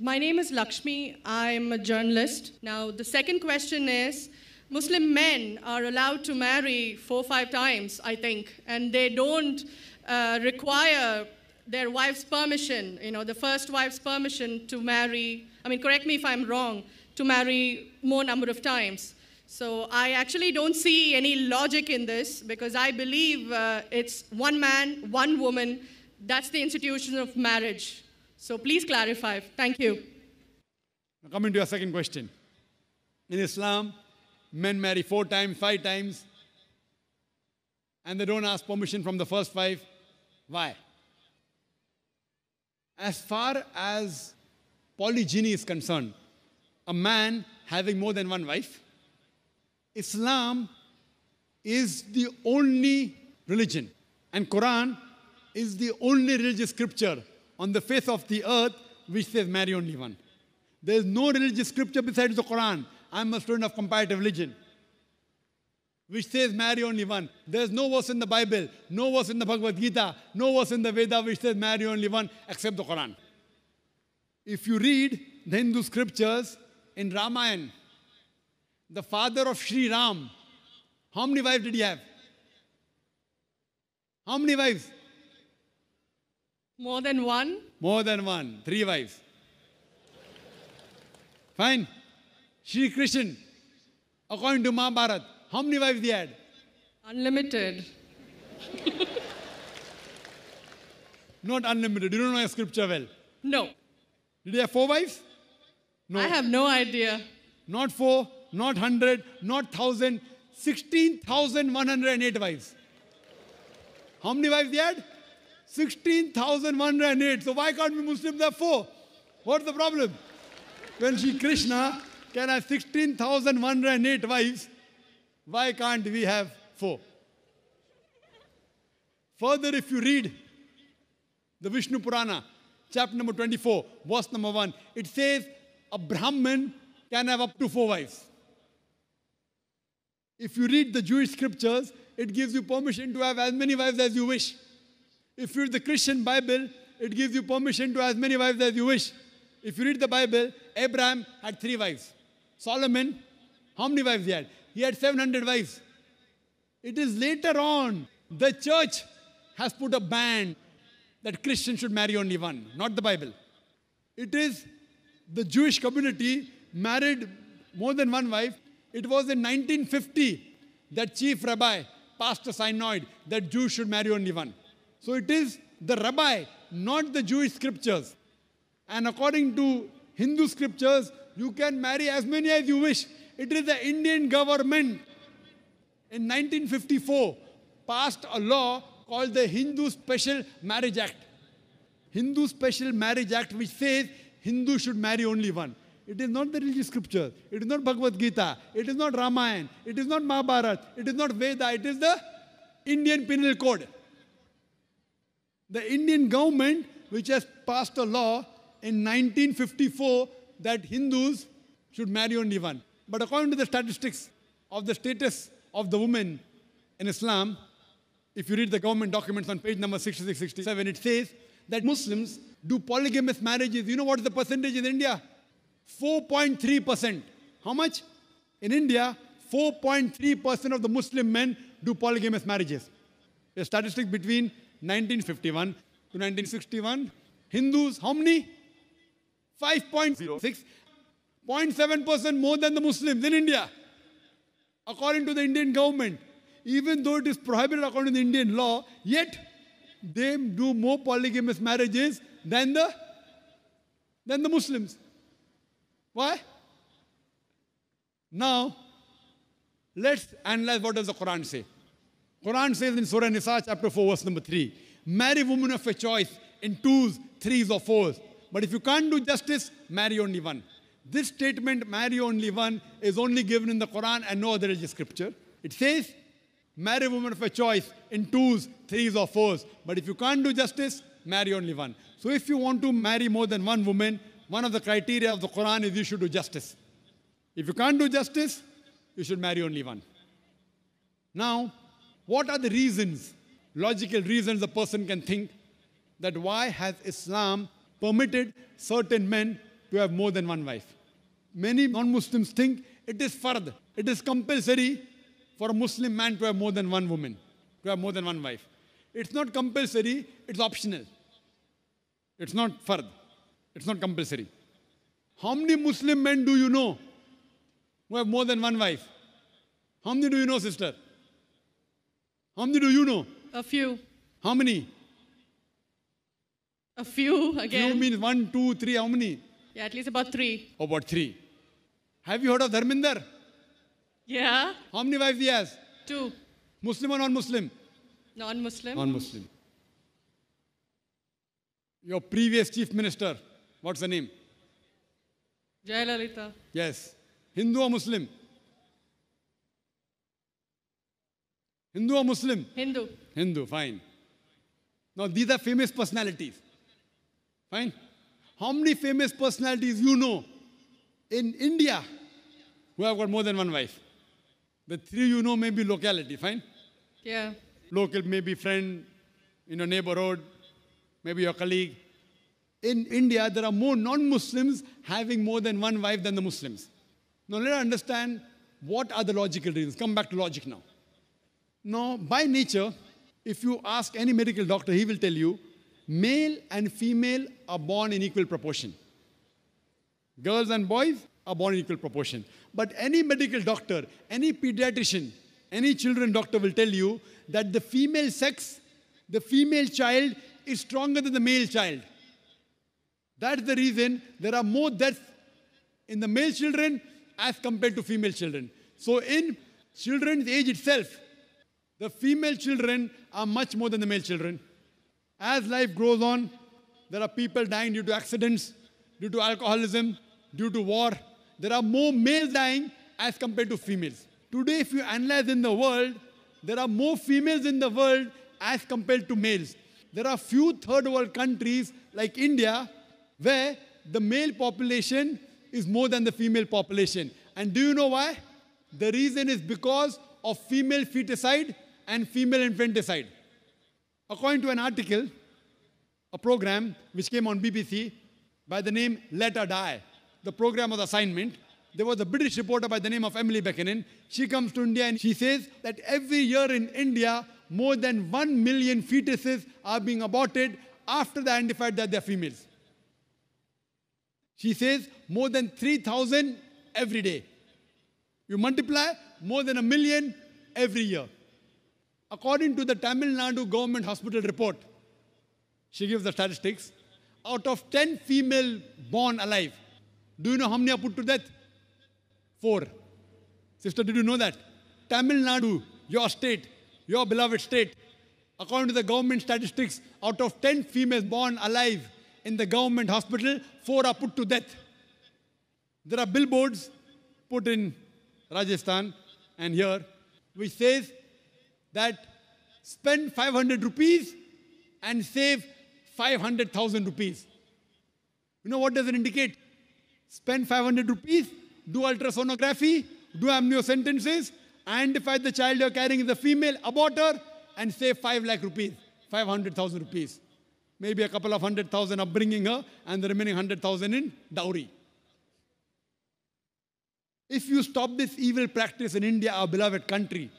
My name is Lakshmi. I'm a journalist. Now, the second question is Muslim men are allowed to marry four or five times, I think, and they don't uh, require their wife's permission, you know, the first wife's permission to marry, I mean, correct me if I'm wrong, to marry more number of times. So I actually don't see any logic in this because I believe uh, it's one man, one woman. That's the institution of marriage. So please clarify. Thank you. Now coming to your second question. In Islam, men marry four times, five times, and they don't ask permission from the first five. Why? As far as polygyny is concerned, a man having more than one wife, Islam is the only religion, and Quran is the only religious scripture on the face of the earth which says marry only one. There is no religious scripture besides the Quran. I'm a student of comparative religion, which says marry only one. There's no verse in the Bible, no verse in the Bhagavad Gita, no verse in the Veda which says marry only one except the Quran. If you read the Hindu scriptures in Ramayana, the father of Sri Ram, how many wives did he have? How many wives? More than one? More than one. Three wives. Fine. Shri Krishna, according to Mahabharata, how many wives he had? Unlimited. Not unlimited. You don't know your scripture well. No. Did he have four wives? No. I have no idea. Not four, not hundred, not thousand, sixteen thousand one hundred and eight wives. How many wives he had? 16,108. So why can't we Muslim therefore? What's the problem? When Sri Krishna can have 16,108 wives, why can't we have four? Further, if you read the Vishnu Purana, chapter number 24, verse number 1, it says a Brahmin can have up to four wives. If you read the Jewish scriptures, it gives you permission to have as many wives as you wish. If you read the Christian Bible, it gives you permission to as many wives as you wish. If you read the Bible, Abraham had three wives. Solomon, how many wives he had? He had 700 wives. It is later on the church has put a ban that Christians should marry only one, not the Bible. It is the Jewish community married more than one wife. It was in 1950 that chief rabbi, Pastor Synoid, that Jews should marry only one. So it is the rabbi, not the Jewish scriptures. And according to Hindu scriptures, you can marry as many as you wish. It is the Indian government in 1954 passed a law called the Hindu Special Marriage Act. Hindu Special Marriage Act, which says Hindu should marry only one. It is not the religious scripture. It is not Bhagavad Gita. It is not Ramayana. It is not Mahabharata. It is not Veda. It is the Indian Penal Code. The Indian government, which has passed a law in 1954 that Hindus should marry only one. But according to the statistics of the status of the women in Islam, if you read the government documents on page number 6667, it says that Muslims do polygamous marriages. You know what is the percentage in India? 4.3%. How much? In India, 4.3% of the Muslim men do polygamous marriages. The statistics between 1951 to 1961. Hindus, how many? 5.6. 0.7% more than the Muslims in India, according to the Indian government. Even though it is prohibited according to the Indian law, yet they do more polygamous marriages than the, than the Muslims. Why? Now, let's analyze what does the Quran say. Quran says in Surah Nisa chapter 4 verse number 3, marry women of a choice in twos, threes or fours. But if you can't do justice, marry only one. This statement, marry only one, is only given in the Quran and no other scripture. It says, marry women of a choice in twos, threes or fours. But if you can't do justice, marry only one. So if you want to marry more than one woman, one of the criteria of the Quran is you should do justice. If you can't do justice, you should marry only one. Now, what are the reasons, logical reasons a person can think that why has Islam permitted certain men to have more than one wife? Many non-Muslims think it is fard, it is compulsory for a Muslim man to have more than one woman, to have more than one wife. It's not compulsory, it's optional. It's not fard, it's not compulsory. How many Muslim men do you know who have more than one wife? How many do you know, sister? How many do you know? A few. How many? A few again. You mean one, two, three. How many? Yeah, at least about three. Oh, about three. Have you heard of Dharminder? Yeah. How many wives he has? Two. Muslim or non-Muslim? Non-Muslim. Non-Muslim. Your previous chief minister, what's the name? Jayalalitha. Yes. Hindu or Muslim? Hindu or Muslim? Hindu. Hindu, fine. Now, these are famous personalities. Fine. How many famous personalities you know in India who have got more than one wife? The three you know may be locality, fine? Yeah. Local, maybe friend in your neighborhood, maybe your colleague. In India, there are more non Muslims having more than one wife than the Muslims. Now, let us understand what are the logical reasons. Come back to logic now. Now, by nature, if you ask any medical doctor, he will tell you male and female are born in equal proportion. Girls and boys are born in equal proportion. But any medical doctor, any pediatrician, any children doctor will tell you that the female sex, the female child is stronger than the male child. That's the reason there are more deaths in the male children as compared to female children. So in children's age itself, the female children are much more than the male children. As life grows on, there are people dying due to accidents, due to alcoholism, due to war. There are more males dying as compared to females. Today, if you analyze in the world, there are more females in the world as compared to males. There are few third world countries like India where the male population is more than the female population. And do you know why? The reason is because of female feticide and female infanticide. According to an article, a program which came on BBC by the name Let Her Die, the program of assignment, there was a British reporter by the name of Emily Beckenin. She comes to India and she says that every year in India, more than 1 million fetuses are being aborted after they identified that they're females. She says more than 3,000 every day. You multiply more than a million every year. According to the Tamil Nadu government hospital report, she gives the statistics, out of 10 female born alive, do you know how many are put to death? Four. Sister, did you know that? Tamil Nadu, your state, your beloved state, according to the government statistics, out of 10 females born alive in the government hospital, four are put to death. There are billboards put in Rajasthan and here, which says that spend 500 rupees and save 500,000 rupees. You know what does it indicate? Spend 500 rupees, do ultrasonography, do amniocentesis, identify the child you're carrying is a female, abort her, and save 5 lakh rupees, 500,000 rupees. Maybe a couple of hundred thousand upbringing her and the remaining 100,000 in dowry. If you stop this evil practice in India, our beloved country,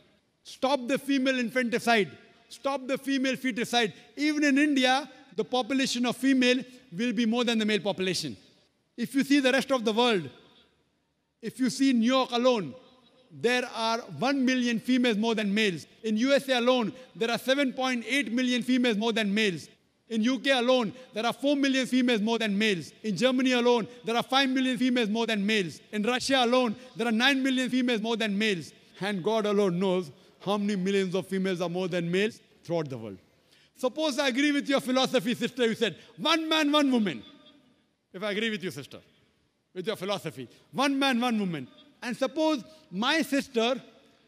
Stop the female infanticide. Stop the female feticide. Even in India, the population of female will be more than the male population. If you see the rest of the world, if you see New York alone, there are 1 million females more than males. In USA alone, there are 7.8 million females more than males. In UK alone, there are 4 million females more than males. In Germany alone, there are 5 million females more than males. In Russia alone, there are 9 million females more than males. And God alone knows how many millions of females are more than males throughout the world. Suppose I agree with your philosophy, sister, you said, one man, one woman. If I agree with you, sister, with your philosophy, one man, one woman. And suppose my sister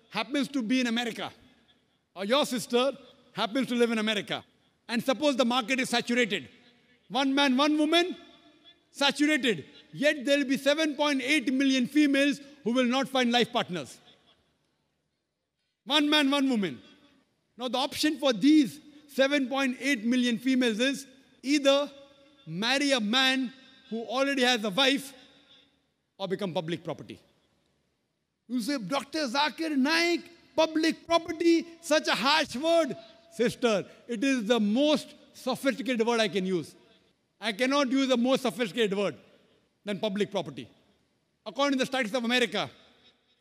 happens to be in America, or your sister happens to live in America. And suppose the market is saturated. One man, one woman, saturated. Yet there will be 7.8 million females who will not find life partners. One man, one woman. Now, the option for these 7.8 million females is either marry a man who already has a wife or become public property. You say, Dr. Zakir Naik, public property, such a harsh word. Sister, it is the most sophisticated word I can use. I cannot use a more sophisticated word than public property. According to the statistics of America,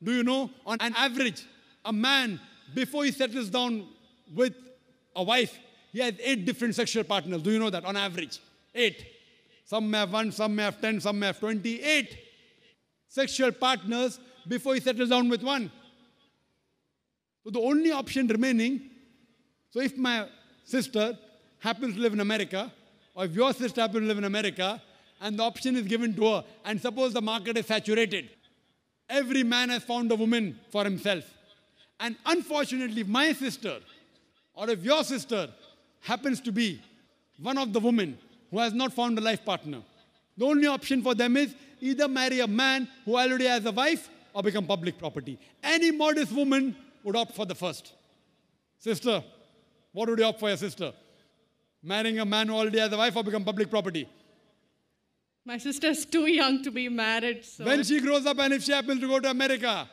do you know, on an average, a man, before he settles down with a wife, he has eight different sexual partners. Do you know that on average? Eight. Some may have one, some may have ten, some may have twenty. Eight sexual partners before he settles down with one. So the only option remaining, so if my sister happens to live in America, or if your sister happens to live in America, and the option is given to her, and suppose the market is saturated, every man has found a woman for himself. And unfortunately, my sister, or if your sister happens to be one of the women who has not found a life partner, the only option for them is either marry a man who already has a wife or become public property. Any modest woman would opt for the first. Sister, what would you opt for your sister? Marrying a man who already has a wife or become public property? My sister's too young to be married. So. When she grows up and if she happens to go to America,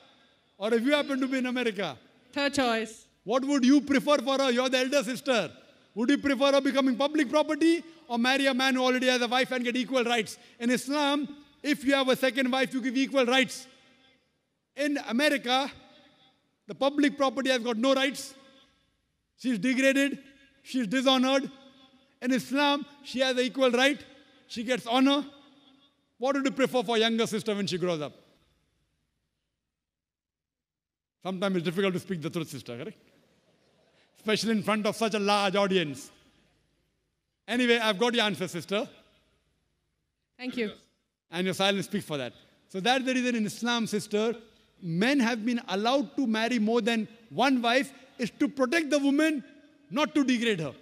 or if you happen to be in America? Third choice. What would you prefer for her? You're the elder sister. Would you prefer her becoming public property or marry a man who already has a wife and get equal rights? In Islam, if you have a second wife, you give equal rights. In America, the public property has got no rights. She's degraded. She's dishonored. In Islam, she has an equal right. She gets honor. What would you prefer for younger sister when she grows up? Sometimes it's difficult to speak the truth, sister, correct? Especially in front of such a large audience. Anyway, I've got your answer, sister. Thank you. And your silence speaks for that. So that's the reason in Islam, sister, men have been allowed to marry more than one wife is to protect the woman, not to degrade her.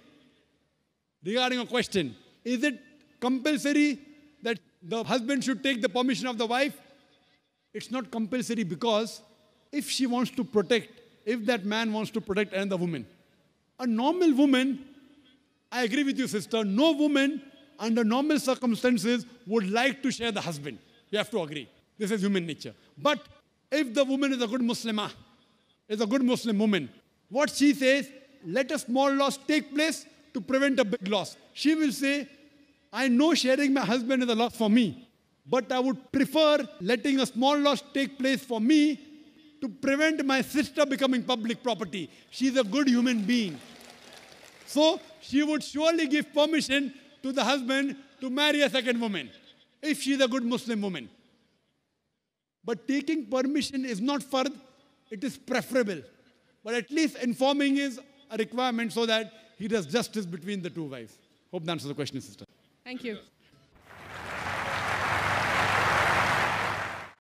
Regarding a question, is it compulsory that the husband should take the permission of the wife? It's not compulsory because if she wants to protect, if that man wants to protect another woman. A normal woman, I agree with you, sister, no woman under normal circumstances would like to share the husband. You have to agree. This is human nature. But if the woman is a good Muslimah, is a good Muslim woman, what she says, let a small loss take place to prevent a big loss. She will say, I know sharing my husband is a loss for me, but I would prefer letting a small loss take place for me to prevent my sister becoming public property. She's a good human being. So she would surely give permission to the husband to marry a second woman if she's a good Muslim woman. But taking permission is not fard, it is preferable. But at least informing is a requirement so that he does justice between the two wives. Hope that answers the question, sister. Thank you.